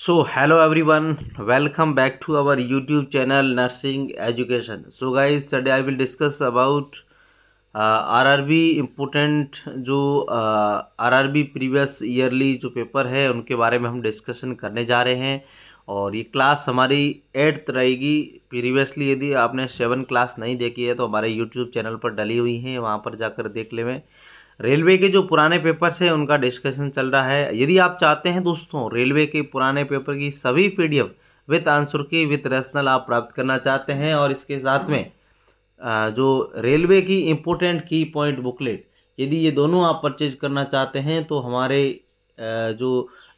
so hello everyone welcome back to our YouTube channel nursing education so guys today I will discuss about RRB important जो RRB previous yearly जो paper है उनके बारे में हम discussion करने जा रहे हैं और ये क्लास हमारी एट्थ रहेगी प्रीवियसली यदि आपने सेवन क्लास नहीं देखी है तो हमारे यूट्यूब चैनल पर डली हुई हैं वहाँ पर जाकर देख लेवें रेलवे के जो पुराने पेपर्स हैं उनका डिस्कशन चल रहा है यदि आप चाहते हैं दोस्तों रेलवे के पुराने पेपर की सभी पी with answer key with rational आप प्राप्त करना चाहते हैं और इसके साथ में जो रेलवे की इम्पोर्टेंट की पॉइंट बुकलेट यदि ये दोनों आप परचेज करना चाहते हैं तो हमारे जो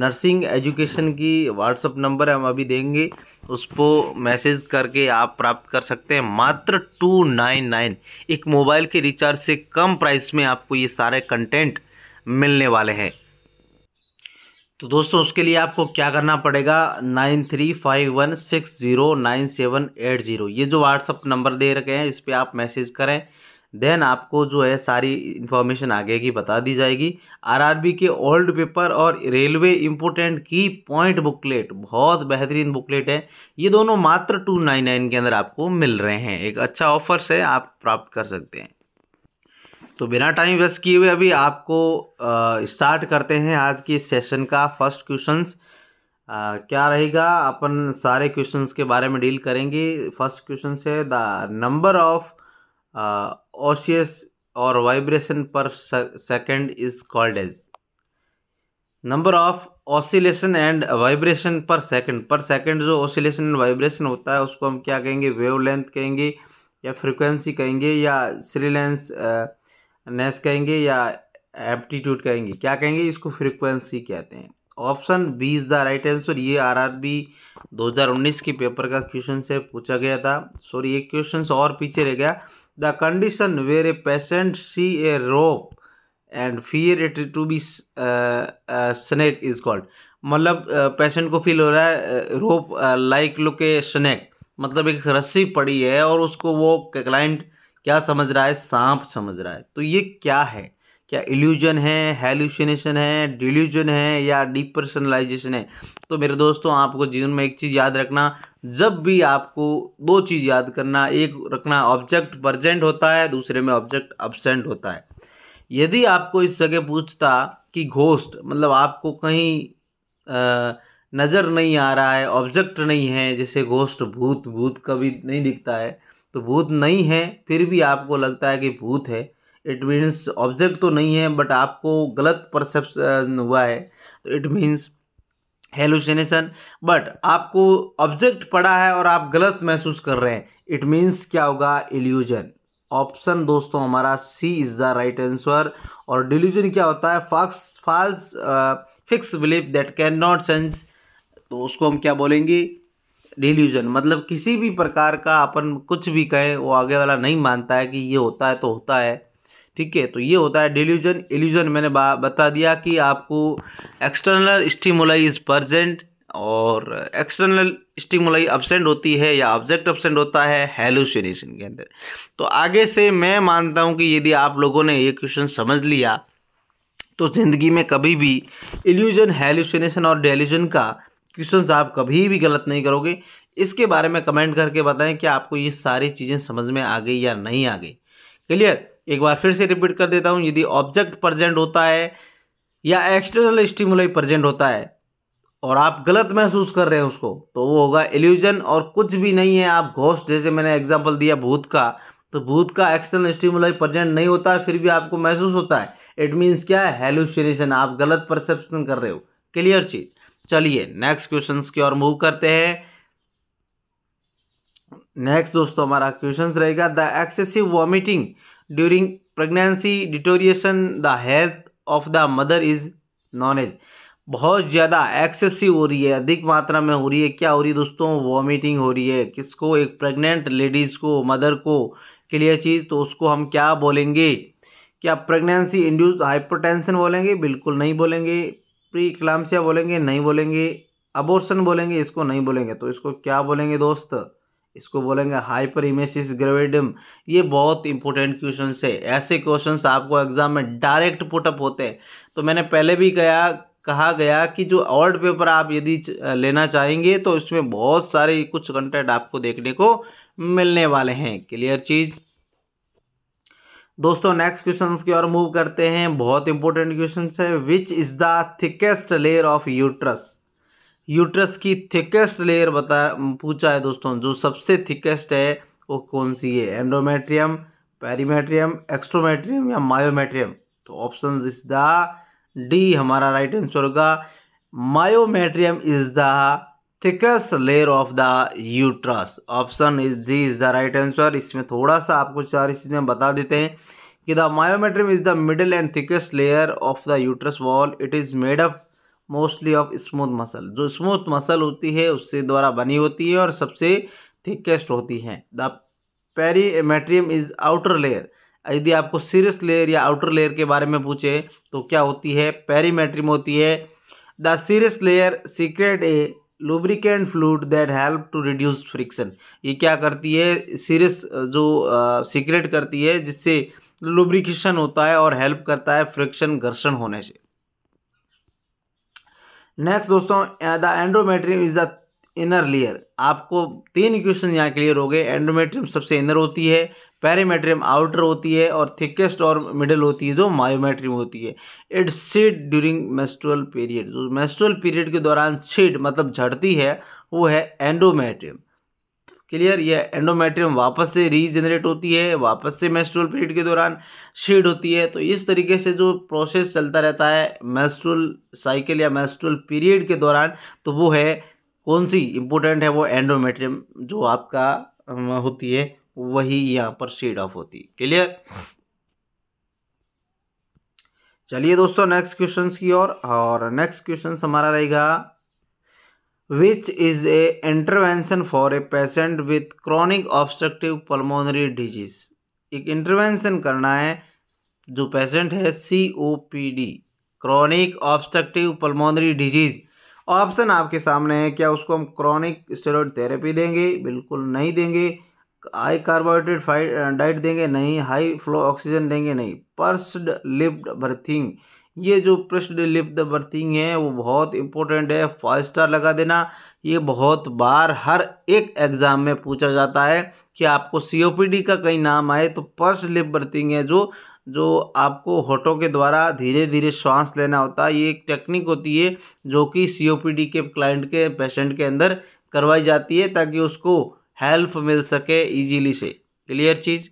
नर्सिंग एजुकेशन की व्हाट्सअप नंबर हम अभी देंगे उसको मैसेज करके आप प्राप्त कर सकते हैं मात्र टू नाइन नाइन एक मोबाइल के रिचार्ज से कम प्राइस में आपको ये सारे कंटेंट मिलने वाले हैं तो दोस्तों उसके लिए आपको क्या करना पड़ेगा nine three five one six zero nine seven eight zero ये जो व्हाट्सअप नंबर दे रखे हैं इस पर आप मैसेज करें देन आपको जो है सारी इन्फॉर्मेशन आगे की बता दी जाएगी आरआरबी के ओल्ड पेपर और railway important key point booklet बहुत बेहतरीन बुकलेट है ये दोनों मात्र टू नाइन नाइन के अंदर आपको मिल रहे हैं एक अच्छा ऑफर से आप प्राप्त कर सकते हैं तो बिना टाइम वेस्ट किए हुए अभी आपको स्टार्ट करते हैं आज के सेशन का फर्स्ट क्वेश्चन क्या रहेगा अपन सारे क्वेश्चन के बारे में डील करेंगे फर्स्ट क्वेश्चन है द नंबर ऑफ़ ऑशियस और vibration per second is called as number of oscillation and vibration per second per second जो ऑसिलेशन एंड वाइब्रेशन होता है उसको हम क्या कहेंगे वेव लेंथ कहेंगे या फ्रिक्वेंसी कहेंगे या सिलेंस नेस कहेंगे या एप्टीट्यूड कहेंगे क्या कहेंगे इसको फ्रिक्वेंसी कहते हैं option B is the right answer ये आरआरबी 2019 के पेपर का क्वेश्चन से पूछा गया था सॉरी ये क्वेश्चन और पीछे रह गया the condition where a patient see a rope and fear it to be snake is called मतलब पेशेंट को फील हो रहा है rope like look a snake मतलब एक रस्सी पड़ी है और उसको वो क्लाइंट क्या समझ रहा है सांप समझ रहा है तो ये क्या है क्या इल्यूजन है हेल्यूशनेशन है डिल्यूजन है या डिपर्सनलाइजेशन है तो मेरे दोस्तों आपको जीवन में एक चीज़ याद रखना जब भी आपको दो चीज़ याद करना एक रखना ऑब्जेक्ट प्रजेंट होता है दूसरे में ऑब्जेक्ट अब्सेंट होता है यदि आपको इस जगह पूछता कि घोस्ट मतलब आपको कहीं नज़र नहीं आ रहा है ऑब्जेक्ट नहीं है जैसे घोस्ट भूत भूत कभी नहीं दिखता है तो भूत नहीं है फिर भी आपको लगता है कि भूत है इट मीन्स ऑब्जेक्ट तो नहीं है बट आपको गलत परसेप्शन हुआ है तो इट मीन्स हेलुसिनेशन बट आपको ऑब्जेक्ट पड़ा है और आप गलत महसूस कर रहे हैं इट मीन्स क्या होगा इल्यूजन ऑप्शन दोस्तों हमारा C is the right answer और डिल्यूजन क्या होता है fox false fix believe that can not change तो उसको हम क्या बोलेंगे डिल्यूजन मतलब किसी भी प्रकार का अपन कुछ भी कहें वो आगे वाला नहीं मानता है कि ये होता है तो होता है ठीक है तो ये होता है डिल्यूजन इल्यूजन मैंने बता दिया कि आपको एक्सटर्नल स्टीमुलाई इज़ प्रजेंट और एक्सटर्नल स्टिमुलाई अब्सेंट होती है या ऑब्जेक्ट अपसेंट होता है हेलुसिनेशन के अंदर तो आगे से मैं मानता हूँ कि यदि आप लोगों ने ये क्वेश्चन समझ लिया तो ज़िंदगी में कभी भी इल्यूजन हेलुसिनेशन और डेल्यूजन का क्वेश्चन आप कभी भी गलत नहीं करोगे इसके बारे में कमेंट करके बताएं कि आपको ये सारी चीज़ें समझ में आ गई या नहीं आ गई क्लियर एक बार फिर से रिपीट कर देता हूँ यदि ऑब्जेक्ट प्रजेंट होता है या एक्सटर्नल स्टिमुलई प्रजेंट होता है और आप गलत महसूस कर रहे हैं उसको तो वो होगा एल्यूजन और कुछ भी नहीं है आप घोष जैसे मैंने एग्जाम्पल दिया भूत का तो भूत का एक्सटर्नल स्टिमुलई प्रजेंट नहीं होता फिर भी आपको महसूस होता है इट मीन्स क्या है हेलुसिनेशन आप गलत परसेप्शन कर रहे हो क्लियर चीज चलिए नेक्स्ट क्वेश्चन की ओर मूव करते हैं नेक्स्ट दोस्तों हमारा क्वेश्चन रहेगा the excessive vomiting during pregnancy deterioration the health of the mother is known बहुत ज़्यादा एक्सेसिव हो रही है अधिक मात्रा में हो रही है क्या हो रही है दोस्तों वॉमिटिंग हो रही है किसको एक प्रेग्नेंट लेडीज़ को मदर को के लिए चीज़ तो उसको हम क्या बोलेंगे क्या प्रेगनेंसी इंड्यूस्ड हाइपरटेंशन बोलेंगे बिल्कुल नहीं बोलेंगे प्री क्लाम्सिया बोलेंगे नहीं बोलेंगे अबोर्सन बोलेंगे इसको नहीं बोलेंगे तो इसको क्या बोलेंगे दोस्त इसको बोलेंगे हाइपर इमेसिस ग्रेविडम ये बहुत इंपॉर्टेंट क्वेश्चन है ऐसे क्वेश्चन आपको एग्जाम में डायरेक्ट पुटअप होते हैं तो मैंने पहले भी गया कहा गया कि जो ऑल्ड पेपर आप यदि लेना चाहेंगे तो इसमें बहुत सारे कुछ कंटेंट आपको देखने को मिलने वाले हैं क्लियर चीज़ दोस्तों नेक्स्ट क्वेश्चन की ओर मूव करते हैं बहुत इंपॉर्टेंट क्वेश्चन है which is the thickest layer of uterus uterus की थिकेस्ट लेयर बता पूछा है दोस्तों जो सबसे थिकेस्ट है वो कौन सी है एंडोमेट्रियम पेरीमेट्रियम एक्स्ट्रोमेट्रियम या मायोमेट्रियम तो ऑप्शन इज द डी हमारा राइट आंसर होगा myometrium is the thickest layer of the uterus option is D is the right answer इसमें थोड़ा सा आपको सारी चीज़ें बता देते हैं कि the myometrium is the middle and thickest layer of the uterus wall it is made of mostly of smooth muscle जो स्मूथ मसल होती है उससे द्वारा बनी होती है और सबसे थिकेस्ट होती है the perimetrium is outer layer यदि आपको सीरियस लेयर या आउटर लेयर के बारे में पूछे तो क्या होती है पेरीमेट्रियम होती है the serious layer secrete a lubricant fluid that help to reduce friction ये क्या करती है सीरियस जो सीक्रेट करती है जिससे लुब्रिकेशन होता है और हेल्प करता है फ्रिक्शन घर्षण होने से नेक्स्ट दोस्तों the endometrium is the inner layer आपको तीन क्वेश्चन यहाँ क्लियर हो गए एंड्रोमेट्रियम सबसे इनर होती है पैरामेट्रियम आउटर होती है और थिकेस्ट और मिडल होती है जो मायोमेट्रियम होती है it shed during menstrual period जो मेस्ट्रुअल पीरियड के दौरान सीड मतलब झड़ती है वो है एंडोमेट्रियम क्लियर ये एंडोमेट्रियम वापस से रीजनरेट होती है वापस से मेस्ट्रोल पीरियड के दौरान शेड होती है तो इस तरीके से जो प्रोसेस चलता रहता है मेस्ट्रोल साइकिल या मेस्ट्रोल पीरियड के दौरान तो वो है कौन सी इंपॉर्टेंट है वो एंडोमेट्रियम जो आपका होती है वही यहाँ पर शेड ऑफ होती है क्लियर चलिए दोस्तों नेक्स्ट क्वेश्चन की ओर और नेक्स्ट क्वेश्चन हमारा रहेगा which is a intervention for a patient with chronic obstructive pulmonary disease एक इंटरवेंशन करना है जो पेशेंट है C O P D chronic obstructive pulmonary disease option आपके सामने है क्या उसको हम क्रॉनिक स्टेरॉइड थेरेपी देंगे बिल्कुल नहीं देंगे हाई कार्बोहाइड्रेट फाइट डाइट देंगे नहीं हाई फ्लो ऑक्सीजन देंगे नहीं पर्सड लिप्ड बर्थिंग ये जो प्रश्न लिप द बर्थिंग है वो बहुत इंपॉर्टेंट है फाइव स्टार लगा देना ये बहुत बार हर एक एग्ज़ाम में पूछा जाता है कि आपको सीओपीडी का कहीं नाम आए तो पर्स लिप बर्थिंग है जो जो आपको होठों के द्वारा धीरे धीरे श्वास लेना होता है ये एक टेक्निक होती है जो कि सीओपीडी के क्लाइंट के पेशेंट के अंदर करवाई जाती है ताकि उसको हेल्प मिल सके इजीली से क्लियर चीज़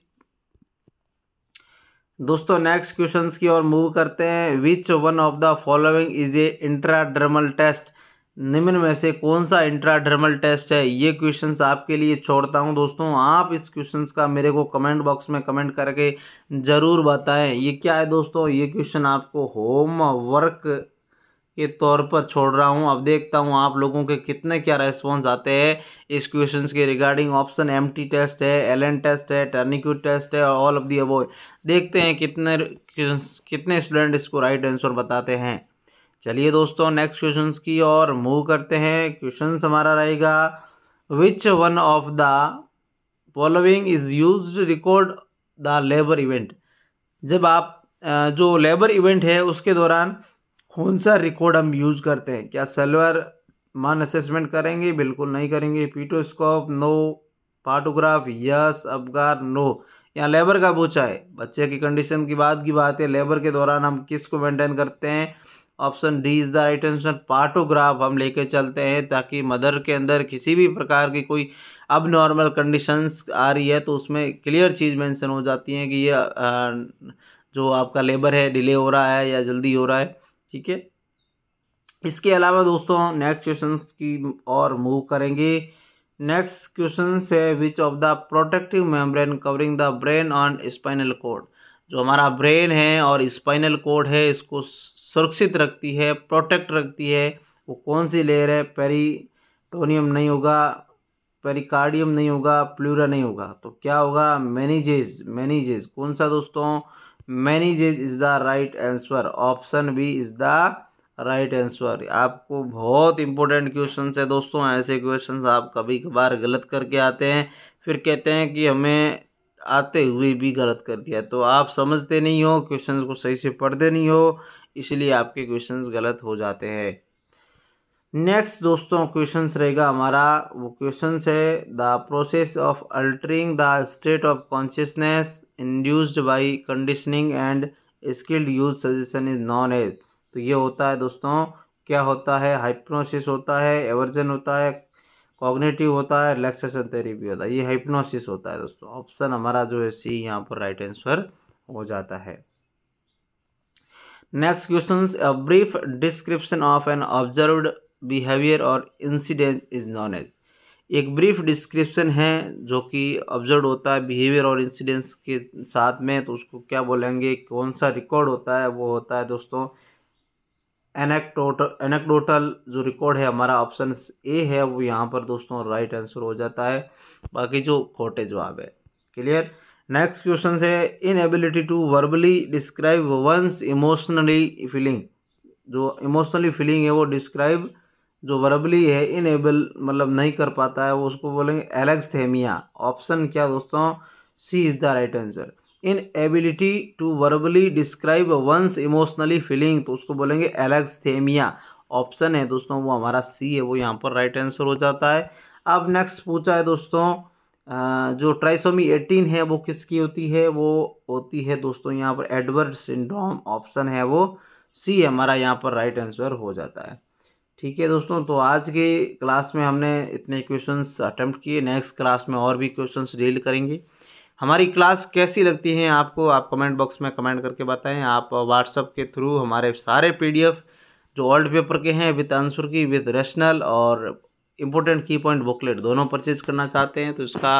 दोस्तों नेक्स्ट क्वेश्चन की ओर मूव करते हैं which one of the following is a intradermal test निम्न में से कौन सा इंट्राड्रमल टेस्ट है ये क्वेश्चन आपके लिए छोड़ता हूँ दोस्तों आप इस क्वेश्चन का मेरे को कमेंट बॉक्स में कमेंट करके ज़रूर बताएं ये क्या है दोस्तों ये क्वेश्चन आपको होमवर्क के तौर पर छोड़ रहा हूँ अब देखता हूँ आप लोगों के कितने क्या रेस्पॉन्स आते हैं इस क्वेश्चन के रिगार्डिंग ऑप्शन एम टेस्ट है एल टेस्ट है टर्निक्यू टेस्ट है और ऑल ऑफ दी अबो देखते हैं कितने कितने स्टूडेंट इसको राइट आंसर बताते हैं चलिए दोस्तों नेक्स्ट क्वेश्चन की और मूव करते हैं क्वेश्चन हमारा रहेगा which one of the following is use record the labour event जब आप जो लेबर इवेंट है उसके दौरान कौन सा रिकॉर्ड हम यूज़ करते हैं क्या सेलुलर मान असेसमेंट करेंगे बिल्कुल नहीं करेंगे पीटोस्कोप no partograph yes Apgar no यहाँ लेबर का पूछा है बच्चे की कंडीशन की बात की बात है लेबर के दौरान हम किस को मेंटेन करते हैं option D is the right answer partograph हम लेके चलते हैं ताकि मदर के अंदर किसी भी प्रकार की कोई अब नॉर्मल कंडीशंस आ रही है तो उसमें क्लियर चीज़ मेंशन हो जाती है कि ये जो आपका लेबर है डिले हो रहा है या जल्दी हो रहा है ठीक है इसके अलावा दोस्तों नेक्स्ट क्वेश्चन की और मूव करेंगे नेक्स्ट क्वेश्चन है which of the protective membrane covering the brain and spinal cord जो हमारा ब्रेन है और स्पाइनल कोड है इसको सुरक्षित रखती है प्रोटेक्ट रखती है वो कौन सी लेयर है पेरीटोनियम नहीं होगा पेरिकार्डियम नहीं होगा प्लूरा नहीं होगा तो क्या होगा मैनीजेज मैनीजेज कौन सा दोस्तों meninges is the right answer option B is the right answer आपको बहुत इंपॉर्टेंट क्वेश्चन है दोस्तों ऐसे क्वेश्चन आप कभी कभार गलत करके आते हैं फिर कहते हैं कि हमें आते हुए भी गलत कर दिया तो आप समझते नहीं हो क्वेश्चन को सही से पढ़ते नहीं हो इसलिए आपके क्वेश्चन गलत हो जाते हैं नेक्स्ट दोस्तों क्वेश्चन रहेगा हमारा वो क्वेश्चन है the process of altering the state of consciousness induced by conditioning and skilled use suggestion is known as तो ये होता है दोस्तों क्या होता है हाइप्नोसिस होता है एवर्जन होता है कॉग्नेटिव होता है रिलैक्सेशन थेरेपी होता है ये हाइप्नोसिस होता है दोस्तों ऑप्शन हमारा जो है सी यहाँ पर राइट आंसर हो जाता है next question brief description of an observe behaviour और इंसिडेंट इज नॉन एज एक ब्रीफ डिस्क्रिप्शन है जो कि ऑब्जर्व होता है बिहेवियर और इंसिडेंट्स के साथ में तो उसको क्या बोलेंगे कौन सा रिकॉर्ड होता है वो होता है दोस्तों एनेक्टोटल एनेक्टोटल जो रिकॉर्ड है हमारा ऑप्शन ए है वो यहाँ पर दोस्तों राइट आंसर हो जाता है बाकी जो खोटे जवाब है क्लियर नेक्स्ट क्वेश्चन है inability to verbally describe once emotionally feeling जो इमोशनली फीलिंग है वो डिस्क्राइब जो वर्बली है इनेबल मतलब नहीं कर पाता है वो उसको बोलेंगे एलेक्सथेमिया ऑप्शन क्या दोस्तों C is the right answer inability to verbally describe once emotionally feeling तो उसको बोलेंगे एलेक्सथेमिया ऑप्शन है दोस्तों वो हमारा सी है वो यहाँ पर राइट आंसर हो जाता है अब नेक्स्ट पूछा है दोस्तों जो ट्राइसोमी एटीन है वो किसकी होती है वो होती है दोस्तों यहाँ पर एडवर्ड सिंड्रोम ऑप्शन है वो सी हमारा यहाँ पर राइट आंसर हो जाता है ठीक है दोस्तों तो आज के क्लास में हमने इतने क्वेश्चंस अटैम्प्ट किए नेक्स्ट क्लास में और भी क्वेश्चंस डील करेंगे हमारी क्लास कैसी लगती है आपको आप कमेंट बॉक्स में कमेंट करके बताएं आप व्हाट्सअप के थ्रू हमारे सारे पीडीएफ जो ओल्ड पेपर के हैं with answer key with rational और इम्पोर्टेंट की पॉइंट बुकलेट दोनों परचेज करना चाहते हैं तो इसका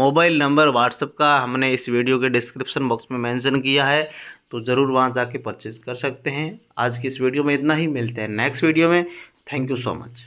मोबाइल नंबर व्हाट्सअप का हमने इस वीडियो के डिस्क्रिप्शन बॉक्स में मेंशन किया है तो ज़रूर वहाँ जाके परचेज़ कर सकते हैं आज की इस वीडियो में इतना ही मिलते हैं नेक्स्ट वीडियो में थैंक यू सो मच